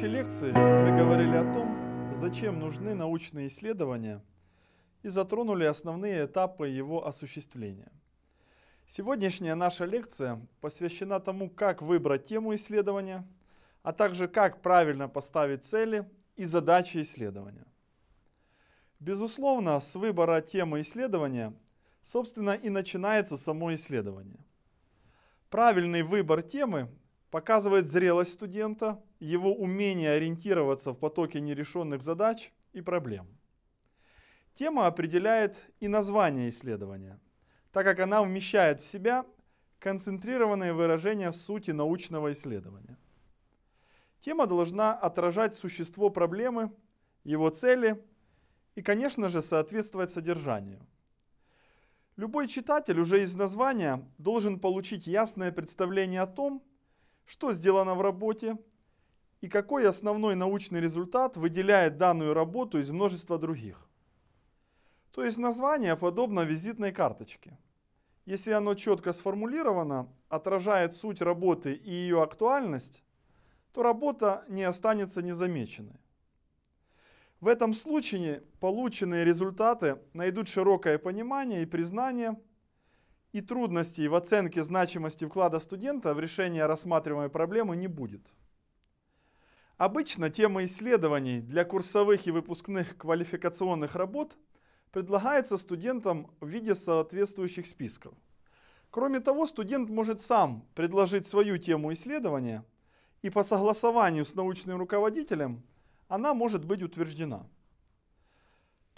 предыдущей лекции мы говорили о том, зачем нужны научные исследования и затронули основные этапы его осуществления. Сегодняшняя наша лекция посвящена тому, как выбрать тему исследования, а также как правильно поставить цели и задачи исследования. Безусловно, с выбора темы исследования, собственно, и начинается само исследование. Правильный выбор темы показывает зрелость студента, его умение ориентироваться в потоке нерешенных задач и проблем. Тема определяет и название исследования, так как она вмещает в себя концентрированные выражения сути научного исследования. Тема должна отражать существо проблемы, его цели и, конечно же, соответствовать содержанию. Любой читатель уже из названия должен получить ясное представление о том, что сделано в работе и какой основной научный результат выделяет данную работу из множества других. То есть название подобно визитной карточке. Если оно четко сформулировано, отражает суть работы и ее актуальность, то работа не останется незамеченной. В этом случае полученные результаты найдут широкое понимание и признание – и трудностей в оценке значимости вклада студента в решение рассматриваемой проблемы не будет. Обычно тема исследований для курсовых и выпускных квалификационных работ предлагается студентам в виде соответствующих списков. Кроме того, студент может сам предложить свою тему исследования, и по согласованию с научным руководителем она может быть утверждена.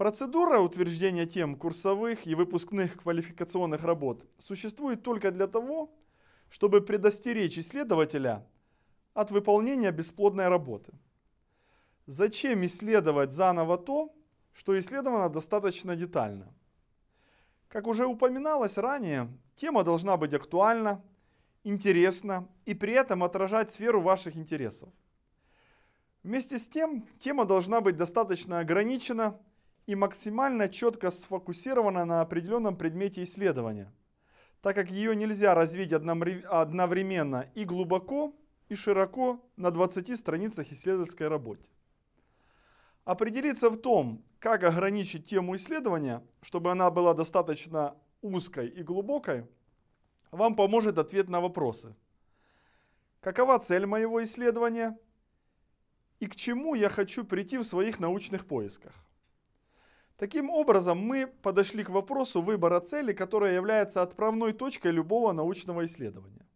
Процедура утверждения тем курсовых и выпускных квалификационных работ существует только для того, чтобы предостеречь исследователя от выполнения бесплодной работы. Зачем исследовать заново то, что исследовано достаточно детально? Как уже упоминалось ранее, тема должна быть актуальна, интересна и при этом отражать сферу ваших интересов. Вместе с тем, тема должна быть достаточно ограничена – и максимально четко сфокусирована на определенном предмете исследования, так как ее нельзя развить одновременно и глубоко, и широко на 20 страницах исследовательской работы. Определиться в том, как ограничить тему исследования, чтобы она была достаточно узкой и глубокой, вам поможет ответ на вопросы. Какова цель моего исследования и к чему я хочу прийти в своих научных поисках? Таким образом, мы подошли к вопросу выбора цели, которая является отправной точкой любого научного исследования.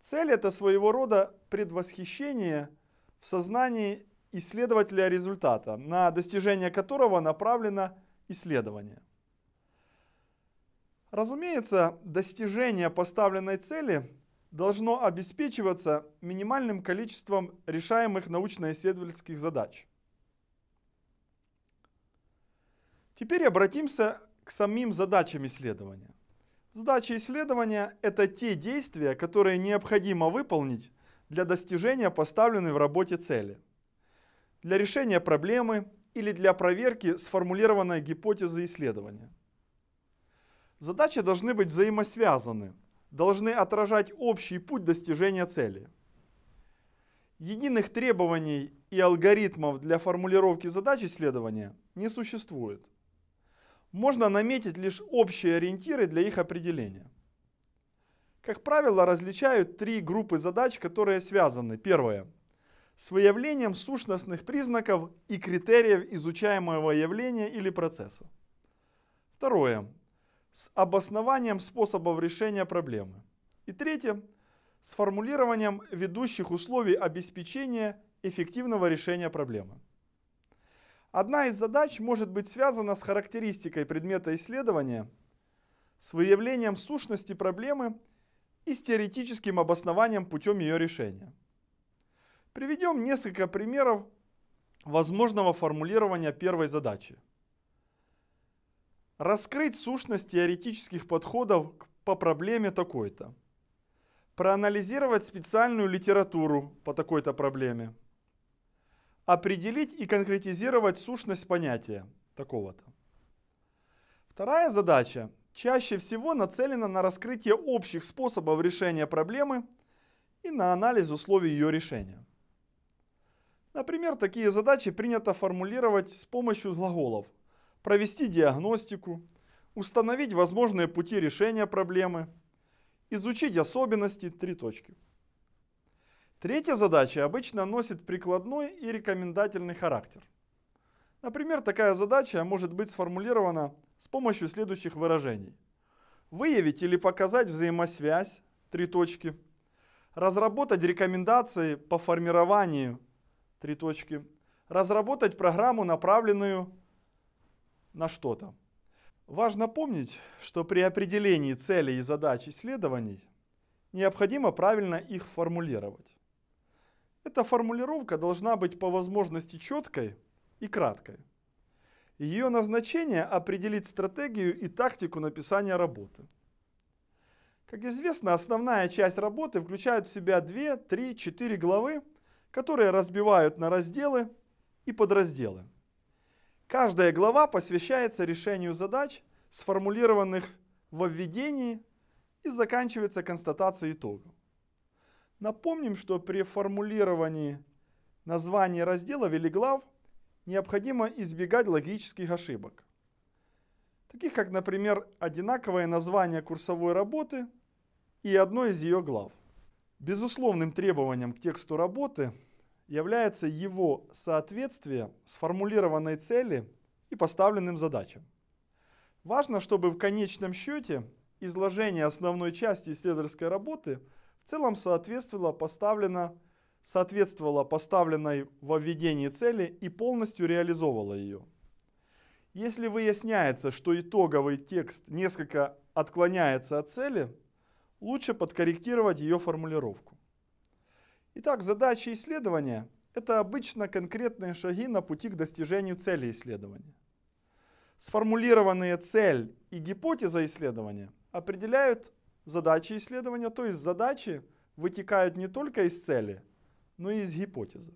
Цель – это своего рода предвосхищение в сознании исследователя результата, на достижение которого направлено исследование. Разумеется, достижение поставленной цели должно обеспечиваться минимальным количеством решаемых научно-исследовательских задач – Теперь обратимся к самим задачам исследования. Задачи исследования – это те действия, которые необходимо выполнить для достижения поставленной в работе цели, для решения проблемы или для проверки сформулированной гипотезы исследования. Задачи должны быть взаимосвязаны, должны отражать общий путь достижения цели. Единых требований и алгоритмов для формулировки задач исследования не существует можно наметить лишь общие ориентиры для их определения. Как правило, различают три группы задач, которые связаны. Первое – с выявлением сущностных признаков и критериев изучаемого явления или процесса. Второе – с обоснованием способов решения проблемы. И третье – с формулированием ведущих условий обеспечения эффективного решения проблемы. Одна из задач может быть связана с характеристикой предмета исследования, с выявлением сущности проблемы и с теоретическим обоснованием путем ее решения. Приведем несколько примеров возможного формулирования первой задачи. Раскрыть сущность теоретических подходов по проблеме такой-то. Проанализировать специальную литературу по такой-то проблеме определить и конкретизировать сущность понятия такого-то. Вторая задача чаще всего нацелена на раскрытие общих способов решения проблемы и на анализ условий ее решения. Например, такие задачи принято формулировать с помощью глаголов «провести диагностику», «установить возможные пути решения проблемы», «изучить особенности» – три точки – Третья задача обычно носит прикладной и рекомендательный характер. Например, такая задача может быть сформулирована с помощью следующих выражений. Выявить или показать взаимосвязь, три точки. Разработать рекомендации по формированию, три точки. Разработать программу, направленную на что-то. Важно помнить, что при определении целей и задач исследований необходимо правильно их формулировать. Эта формулировка должна быть по возможности четкой и краткой. Ее назначение – определить стратегию и тактику написания работы. Как известно, основная часть работы включает в себя 2, 3, 4 главы, которые разбивают на разделы и подразделы. Каждая глава посвящается решению задач, сформулированных во введении, и заканчивается констатацией итогов. Напомним, что при формулировании названия разделов или глав необходимо избегать логических ошибок, таких как, например, одинаковое название курсовой работы и одной из ее глав. Безусловным требованием к тексту работы является его соответствие сформулированной цели и поставленным задачам. Важно, чтобы в конечном счете изложение основной части исследовательской работы – в целом соответствовала, поставлена, соответствовала поставленной во введении цели и полностью реализовала ее. Если выясняется, что итоговый текст несколько отклоняется от цели, лучше подкорректировать ее формулировку. Итак, задачи исследования – это обычно конкретные шаги на пути к достижению цели исследования. Сформулированные цель и гипотеза исследования определяют задачи исследования, то есть задачи вытекают не только из цели, но и из гипотезы.